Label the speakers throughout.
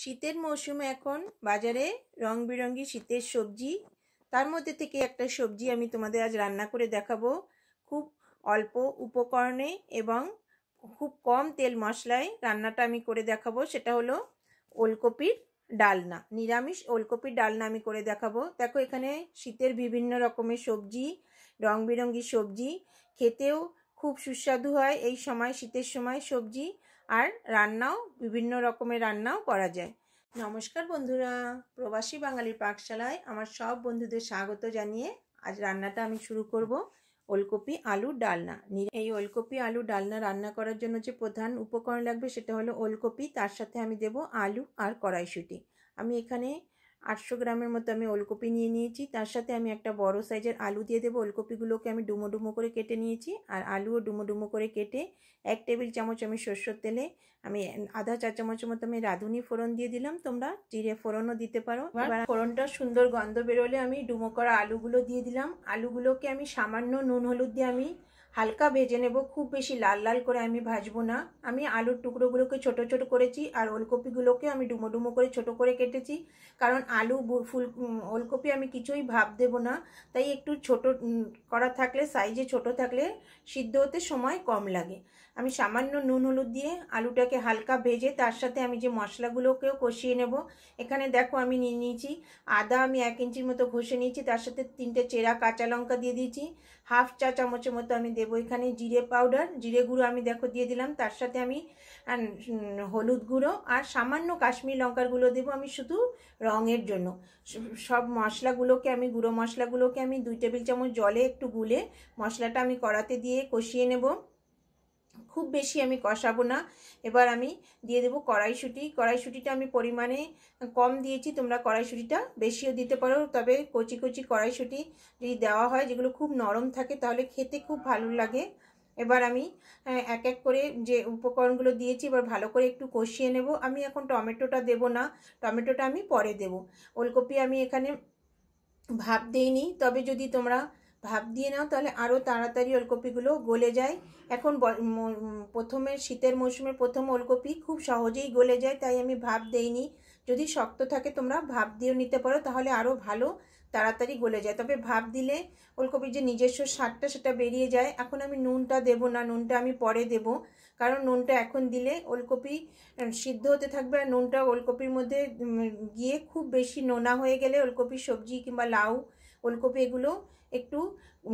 Speaker 1: শীতের মৌসুমে এখন বাজারে রং বিরঙ্গি শীতের সবজি তার মধ্যে থেকে একটা সবজি আমি তোমাদের আজ রান্না করে দেখাবো খুব অল্প উপকরণে এবং খুব কম তেল মশলায় রান্নাটা আমি করে দেখাবো সেটা হলো ওলকপির ডালনা নিরামিষ ওলকপির ডালনা আমি করে দেখাবো দেখো এখানে শীতের বিভিন্ন রকমের সবজি রং বিরঙ্গি সবজি খেতেও খুব সুস্বাদু হয় এই সময় শীতের সময় সবজি আর রান্নাও বিভিন্ন রকমের রান্নাও করা যায় নমস্কার বন্ধুরা প্রবাসী বাঙালির পাকশালায় আমার সব বন্ধুদের স্বাগত জানিয়ে আজ রান্নাটা আমি শুরু করব ওলকপি আলু ডালনা এই ওলকপি আলু ডালনা রান্না করার জন্য যে প্রধান উপকরণ লাগবে সেটা হলো ওলকপি তার সাথে আমি দেব আলু আর কড়াইশুটি আমি এখানে আটশো গ্রামের মতো আমি ওলকপি নিয়ে নিয়েছি তার সাথে আমি একটা বড় সাইজের আলু দিয়ে দেবো ওলকপিগুলোকে আমি ডুমো ডুমো করে কেটে নিয়েছি আর আলুও ডুমো ডুমো করে কেটে এক টেবিল চামচ আমি সর্ষের তেলে আমি আধা চা চামচের মতো আমি রাঁধুনি ফোড়ন দিয়ে দিলাম তোমরা জিরে ফোড়নও দিতে পারো এবার ফোড়নটা সুন্দর গন্ধ বেরোলে আমি ডুমো করা আলুগুলো দিয়ে দিলাম আলুগুলোকে আমি সামান্য নুন হলুদ দিয়ে আমি হালকা ভেজে নেব খুব বেশি লাল লাল করে আমি ভাজবো না আমি আলুর টুকরোগুলোকে ছোট ছোট করেছি আর ওলকপিগুলোকে আমি ডুমো ডুমো করে ছোট করে কেটেছি কারণ আলু ফুল ওলকপি আমি কিছুই ভাব দেবো না তাই একটু ছোট করা থাকলে সাইজে ছোট থাকলে সিদ্ধ হতে সময় কম লাগে আমি সামান্য নুন হলুদ দিয়ে আলুটাকে হালকা ভেজে তার সাথে আমি যে মশলাগুলোকেও কষিয়ে নেব এখানে দেখো আমি নিয়ে নিয়েছি আদা আমি এক ইঞ্চির মতো ঘষে নিয়েছি তার সাথে তিনটে চেরা কাঁচা লঙ্কা দিয়ে দিয়েছি হাফ চা চামচের মতো আমি দেবো এখানে জিরে পাউডার জিরে গুঁড়ো আমি দেখো দিয়ে দিলাম তার সাথে আমি হলুদ গুঁড়ো আর সামান্য কাশ্মীর লঙ্কার গুঁড়ো দেবো আমি শুধু রঙের জন্য সব মশলাগুলোকে আমি গুঁড়ো মশলাগুলোকে আমি দুই টেবিল চামচ জলে একটু গুলে মশলাটা আমি কড়াতে দিয়ে কষিয়ে নেবো খুব বেশি আমি কষাবো না এবার আমি দিয়ে দেবো কড়াইশুঁটি কড়াইশুঁটিটা আমি পরিমাণে কম দিয়েছি তোমরা কড়াইশুঁটিটা বেশিও দিতে পারো তবে কচি কচি কড়াইশুঁটি যদি দেওয়া হয় যেগুলো খুব নরম থাকে তাহলে খেতে খুব ভালো লাগে এবার আমি হ্যাঁ, এক এক করে যে উপকরণগুলো দিয়েছি এবার ভালো করে একটু কষিয়ে নেব আমি এখন টমেটোটা দেব না টমেটোটা আমি পরে দেব ওলকপি আমি এখানে ভাব দেইনি তবে যদি তোমরা ভাপ দিয়ে নাও তাহলে আরও তাড়াতাড়ি ওলকপিগুলো গলে যায় এখন প্রথমে শীতের মরশুমের প্রথম ওলকপি খুব সহজেই গলে যায় তাই আমি ভাপ দেইনি যদি শক্ত থাকে তোমরা ভাপ দিয়েও নিতে পারো তাহলে আরও ভালো তাড়াতাড়ি গলে যায় তবে ভাপ দিলে ওলকপির যে নিজস্ব স্বাদটা সেটা বেরিয়ে যায় এখন আমি নুনটা দেব না নুনটা আমি পরে দেব কারণ নুনটা এখন দিলে ওলকপি সিদ্ধ হতে থাকবে আর নুনটা ওলকপির মধ্যে গিয়ে খুব বেশি নোনা হয়ে গেলে ওলকপির সবজি কিংবা লাউ ওলকপি এগুলো একটু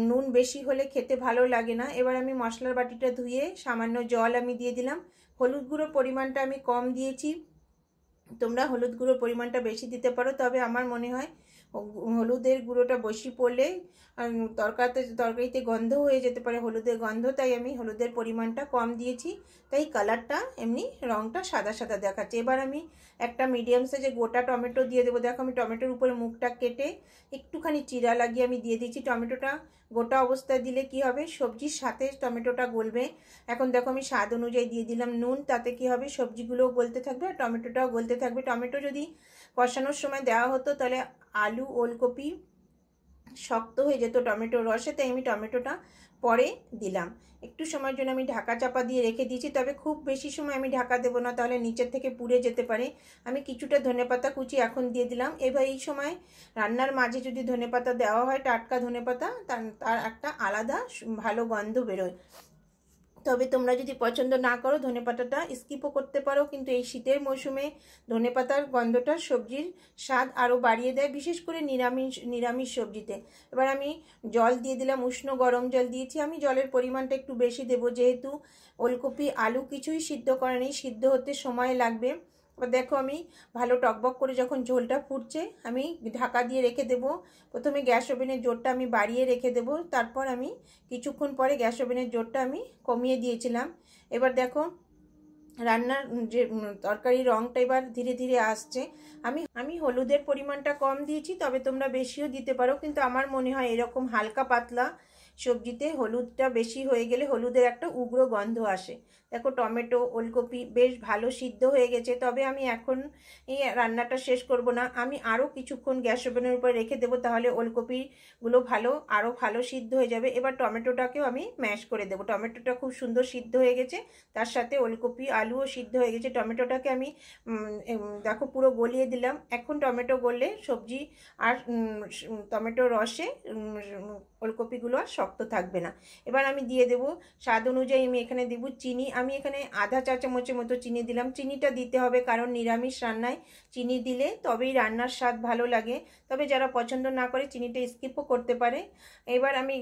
Speaker 1: নুন বেশি হলে খেতে ভালো লাগে না এবার আমি মশলার বাটিটা ধুয়ে সামান্য জল আমি দিয়ে দিলাম হলুদ গুঁড়োর পরিমাণটা আমি কম দিয়েছি তোমরা হলুদ গুঁড়োর পরিমাণটা বেশি দিতে পারো তবে আমার মনে হয় হলুদের গুঁড়োটা বেশি পড়লে তরকাতে তরকারিতে গন্ধ হয়ে যেতে পারে হলুদের গন্ধ তাই আমি হলুদের পরিমাণটা কম দিয়েছি তাই কালারটা এমনি রঙটা সাদা সাদা দেখাচ্ছে এবার আমি একটা মিডিয়াম সাইজে গোটা টমেটো দিয়ে দেবো দেখো আমি টমেটোর উপরে মুখটা কেটে একটুখানি চিরা লাগিয়ে আমি দিয়ে দিচ্ছি টমেটোটা গোটা অবস্থায় দিলে কি হবে সবজির সাথে টমেটোটা গলবে এখন দেখো আমি স্বাদ অনুযায়ী দিয়ে দিলাম নুন তাতে কি হবে সবজিগুলোও গলতে থাকবে আর টমেটোটাও গলতে থাকবে টমেটো যদি কষানোর সময় দেওয়া হতো তাহলে আলু ওলকপি শক্ত হয়ে যেত টমেটো রসে তাই আমি টমেটোটা পরে দিলাম একটু সময়ের জন্য আমি ঢাকা চাপা দিয়ে রেখে দিয়েছি তবে খুব বেশি সময় আমি ঢাকা দেবো না তাহলে নিচের থেকে পুড়ে যেতে পারে আমি কিছুটা ধনেপাতা কুচি এখন দিয়ে দিলাম এবার এই সময় রান্নার মাঝে যদি ধনেপাতা দেওয়া হয় টাটকা ধনেপাতা তার একটা আলাদা ভালো গন্ধ বেরোয় তবে তোমরা যদি পছন্দ না করো ধনে পাতাটা স্কিপও করতে পারো কিন্তু এই শীতের মৌসুমে ধনে পাতার গন্ধটা সবজির স্বাদ আরও বাড়িয়ে দেয় বিশেষ করে নিরামিষ নিরামিষ সবজিতে এবার আমি জল দিয়ে দিলাম উষ্ণ গরম জল দিয়েছি আমি জলের পরিমাণটা একটু বেশি দেবো যেহেতু ওলকপি আলু কিছুই সিদ্ধ করে নেই সিদ্ধ হতে সময় লাগবে এবার দেখো আমি ভালো টকবক করে যখন ঝোলটা ফুটছে আমি ঢাকা দিয়ে রেখে দেবো প্রথমে গ্যাস ওভেনের জোরটা আমি বাড়িয়ে রেখে দেবো তারপর আমি কিছুক্ষণ পরে গ্যাস ওভেনের জোরটা আমি কমিয়ে দিয়েছিলাম এবার দেখো রান্নার যে তরকারি রঙটা এবার ধীরে ধীরে আসছে আমি আমি হলুদের পরিমাণটা কম দিয়েছি তবে তোমরা বেশিও দিতে পারো কিন্তু আমার মনে হয় এরকম হালকা পাতলা সবজিতে হলুদটা বেশি হয়ে গেলে হলুদের একটা উগ্র গন্ধ আসে দেখো টমেটো ওলকপি বেশ ভালো সিদ্ধ হয়ে গেছে তবে আমি এখন এই রান্নাটা শেষ করব না আমি আরও কিছুক্ষণ গ্যাস ওভেনের উপরে রেখে দেবো তাহলে ওলকপিগুলো ভালো আরও ভালো সিদ্ধ হয়ে যাবে এবার টমেটোটাকেও আমি ম্যাশ করে দেবো টমেটোটা খুব সুন্দর সিদ্ধ হয়ে গেছে তার সাথে ওলকপি আলুও সিদ্ধ হয়ে গেছে টমেটোটাকে আমি দেখো পুরো গলিয়ে দিলাম এখন টমেটো গললে সবজি আর টমেটো রসে ওলকপিগুলো আর শক্ত থাকবে না এবার আমি দিয়ে দেব স্বাদ অনুযায়ী আমি এখানে দেব চিনি আমি এখানে আধা চা চামচের মতো চিনি দিলাম চিনিটা দিতে হবে কারণ নিরামিষ রান্নায় চিনি দিলে তবেই রান্নার স্বাদ ভালো লাগে তবে যারা পছন্দ না করে চিনিটা স্কিপও করতে পারে এবার আমি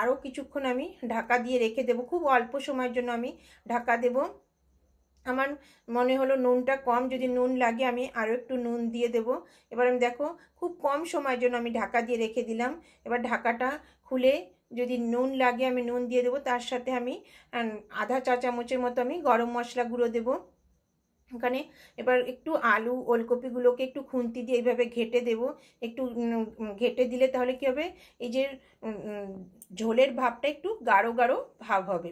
Speaker 1: আরও কিছুক্ষণ আমি ঢাকা দিয়ে রেখে দেব খুব অল্প সময়ের জন্য আমি ঢাকা দেবো আমার মনে হলো নুনটা কম যদি নুন লাগে আমি আরও একটু নুন দিয়ে দেব এবার আমি দেখো খুব কম সময়ের জন্য আমি ঢাকা দিয়ে রেখে দিলাম এবার ঢাকাটা খুলে যদি নুন লাগে আমি নুন দিয়ে দেবো তার সাথে আমি আধা চা চামচের মতো আমি গরম মশলা গুঁড়ো দেবো ওখানে এবার একটু আলু ওলকপিগুলোকে একটু খুন্তি দিয়ে এইভাবে ঘেটে দেব একটু ঘেটে দিলে তাহলে কী হবে এই যে ঝোলের ভাবটা একটু গাঢ় গাঢ় ভাব হবে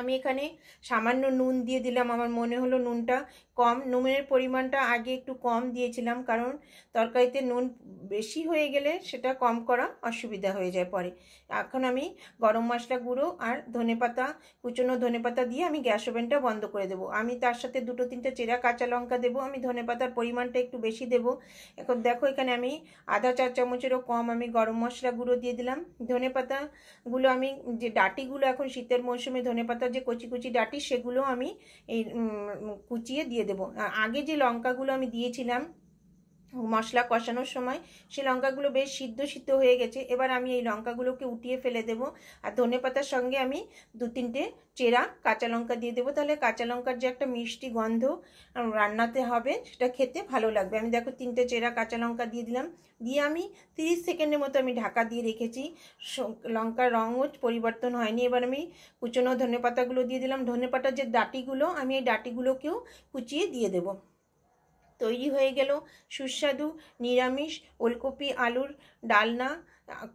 Speaker 1: আমি এখানে সামান্য নুন দিয়ে দিলাম আমার মনে হলো নুনটা কম নুনের পরিমাণটা আগে একটু কম দিয়েছিলাম কারণ তরকারিতে নুন বেশি হয়ে গেলে সেটা কম করা অসুবিধা হয়ে যায় পরে এখন আমি গরম মশলা গুঁড়ো আর ধনে পাতা কুচনো ধনে পাতা দিয়ে আমি গ্যাস ওভেনটা বন্ধ করে দেবো আমি তার সাথে দুটো তিনটে চেরা কাঁচা লঙ্কা দেবো আমি ধনে পাতার পরিমাণটা একটু বেশি দেবো এখন দেখো এখানে আমি আধা চার চামচেরও কম আমি গরম মশলা গুঁড়ো দিয়ে দিলাম ধনে পাতাগুলো আমি যে ডাটিগুলো এখন শীতের মৌসুমে ধনে পাতা পাতা যে কচি কচি ডাটি সেগুলো আমি এই কুচিয়ে দিয়ে দেবো আগে যে লঙ্কাগুলো আমি দিয়েছিলাম মশলা কষানোর সময় সেই লঙ্কাগুলো বেশ সিদ্ধ সিদ্ধ হয়ে গেছে এবার আমি এই লঙ্কাগুলোকে উঠিয়ে ফেলে দেব আর ধনে পাতার সঙ্গে আমি দু তিনটে চেরা কাঁচা লঙ্কা দিয়ে দেবো তাহলে কাঁচা লঙ্কার যে একটা মিষ্টি গন্ধ রান্নাতে হবে সেটা খেতে ভালো লাগবে আমি দেখো তিনটে চেরা কাঁচা লঙ্কা দিয়ে দিলাম দিয়ে আমি তিরিশ সেকেন্ডের মতো আমি ঢাকা দিয়ে রেখেছি লঙ্কার রঙও পরিবর্তন হয়নি এবার আমি কুচনো ধনে পাতাগুলো দিয়ে দিলাম ধনে পাতার যে ডাটিগুলো আমি এই ডাটিগুলোকেও কুচিয়ে দিয়ে দেবো তৈরি হয়ে গেল সুস্বাদু নিরামিষ ওলকপি আলুর ডালনা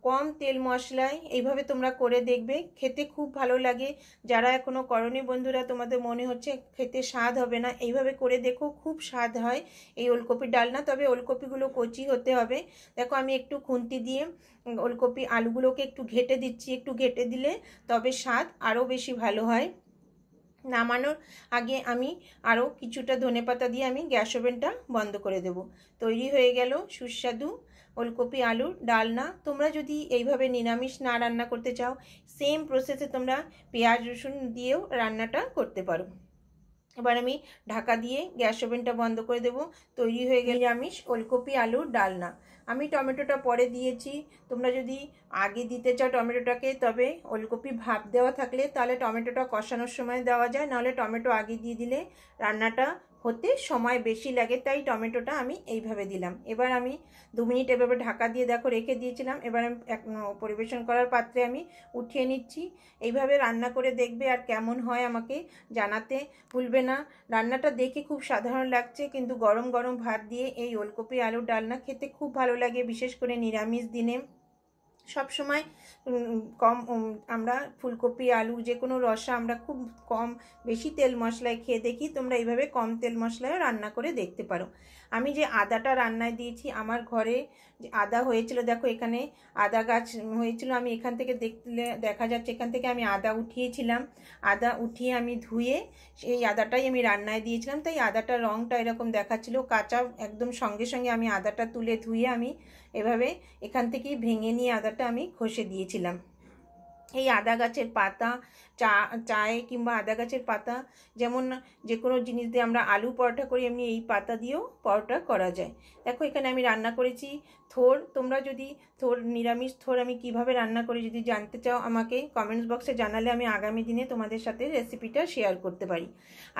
Speaker 1: কম তেল মশলায় এইভাবে তোমরা করে দেখবে খেতে খুব ভালো লাগে যারা এখনও করনি বন্ধুরা তোমাদের মনে হচ্ছে খেতে স্বাদ হবে না এইভাবে করে দেখো খুব স্বাদ হয় এই ওলকপির ডালনা তবে ওলকপিগুলো কচি হতে হবে দেখো আমি একটু খুন্তি দিয়ে ওলকপি আলুগুলোকে একটু ঘেটে দিচ্ছি একটু ঘেটে দিলে তবে স্বাদ আরও বেশি ভালো হয় নামানোর আগে আমি আরও কিছুটা ধনে পাতা দিয়ে আমি গ্যাস ওভেনটা বন্ধ করে দেব তৈরি হয়ে গেল সুস্বাদু ওলকপি আলুর ডালনা তোমরা যদি এইভাবে নিরামিষ না রান্না করতে চাও সেম প্রসেসে তোমরা পেঁয়াজ রসুন দিয়েও রান্নাটা করতে পারো এবার আমি ঢাকা দিয়ে গ্যাস ওভেনটা বন্ধ করে দেব তৈরি হয়ে গেলে আমি ওলকপি আলুর ডালনা আমি টমেটোটা পরে দিয়েছি তোমরা যদি আগে দিতে চাও টমেটোটাকে তবে ওলকপি ভাপ দেওয়া থাকলে তাহলে টমেটোটা কষানোর সময় দেওয়া যায় নাহলে টমেটো আগে দিয়ে দিলে রান্নাটা হতে সময় বেশি লাগে তাই টমেটোটা আমি এইভাবে দিলাম এবার আমি দু মিনিট এভাবে ঢাকা দিয়ে দেখো রেখে দিয়েছিলাম এবার আমি পরিবেশন করার পাত্রে আমি উঠিয়ে নিচ্ছি এইভাবে রান্না করে দেখবে আর কেমন হয় আমাকে জানাতে ভুলবে না রান্নাটা দেখে খুব সাধারণ লাগছে কিন্তু গরম গরম ভাত দিয়ে এই ওলকপি আলুর ডালনা খেতে খুব ভালো লাগে বিশেষ করে নিরামিষ দিনে সব সময় কম আমরা ফুলকপি আলু যে কোনো রসা আমরা খুব কম বেশি তেল মশলায় খেয়ে দেখি তোমরা এইভাবে কম তেল মশলায় রান্না করে দেখতে পারো আমি যে আদাটা রান্নায় দিয়েছি আমার ঘরে আদা হয়েছিল দেখো এখানে আদা গাছ হয়েছিল আমি এখান থেকে দেখলে দেখা যাচ্ছে এখান থেকে আমি আদা উঠিয়েছিলাম আদা উঠিয়ে আমি ধুয়ে সেই আদাটাই আমি রান্নায় দিয়েছিলাম তাই আদাটার রঙটা এরকম দেখাচ্ছিল কাঁচা একদম সঙ্গে সঙ্গে আমি আদাটা তুলে ধুয়ে আমি এভাবে এখান থেকেই ভেঙে নিয়ে আদাটা আমি ঘষে দিয়েছিলাম এই আদা গাছের পাতা চা চায়ে কিংবা আদা গাছের পাতা যেমন যে কোনো জিনিস দিয়ে আমরা আলু পরোটা করি এমনি এই পাতা দিয়েও পরোটা করা যায় দেখো এখানে আমি রান্না করেছি থোর তোমরা যদি থোর নিরামিষ থোর আমি কিভাবে রান্না করি যদি জানতে চাও আমাকে কমেন্টস বক্সে জানালে আমি আগামী দিনে তোমাদের সাথে রেসিপিটা শেয়ার করতে পারি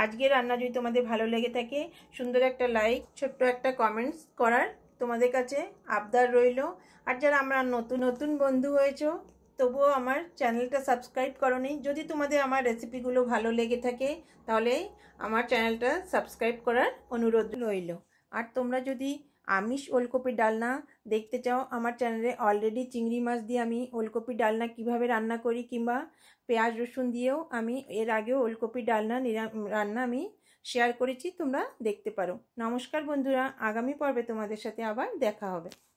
Speaker 1: আজকে রান্না যদি তোমাদের ভালো লেগে থাকে সুন্দর একটা লাইক ছোট্ট একটা কমেন্টস করার তোমাদের কাছে আবদার রইল আর যারা আমরা নতুন নতুন বন্ধু হয়েছো তবুও আমার চ্যানেলটা সাবস্ক্রাইব নি যদি তোমাদের আমার রেসিপিগুলো ভালো লেগে থাকে তাহলে আমার চ্যানেলটা সাবস্ক্রাইব করার অনুরোধ রইল আর তোমরা যদি আমিষ ওলকপির ডালনা দেখতে চাও আমার চ্যানেলে অলরেডি চিংড়ি মাছ দিয়ে আমি ওলকপির ডালনা কিভাবে রান্না করি কিংবা পেঁয়াজ রসুন দিয়েও আমি এর আগেও ওলকপির ডালনা রান্না আমি শেয়ার করেছি তোমরা দেখতে পারো নমস্কার বন্ধুরা আগামী পর্বে তোমাদের সাথে আবার দেখা হবে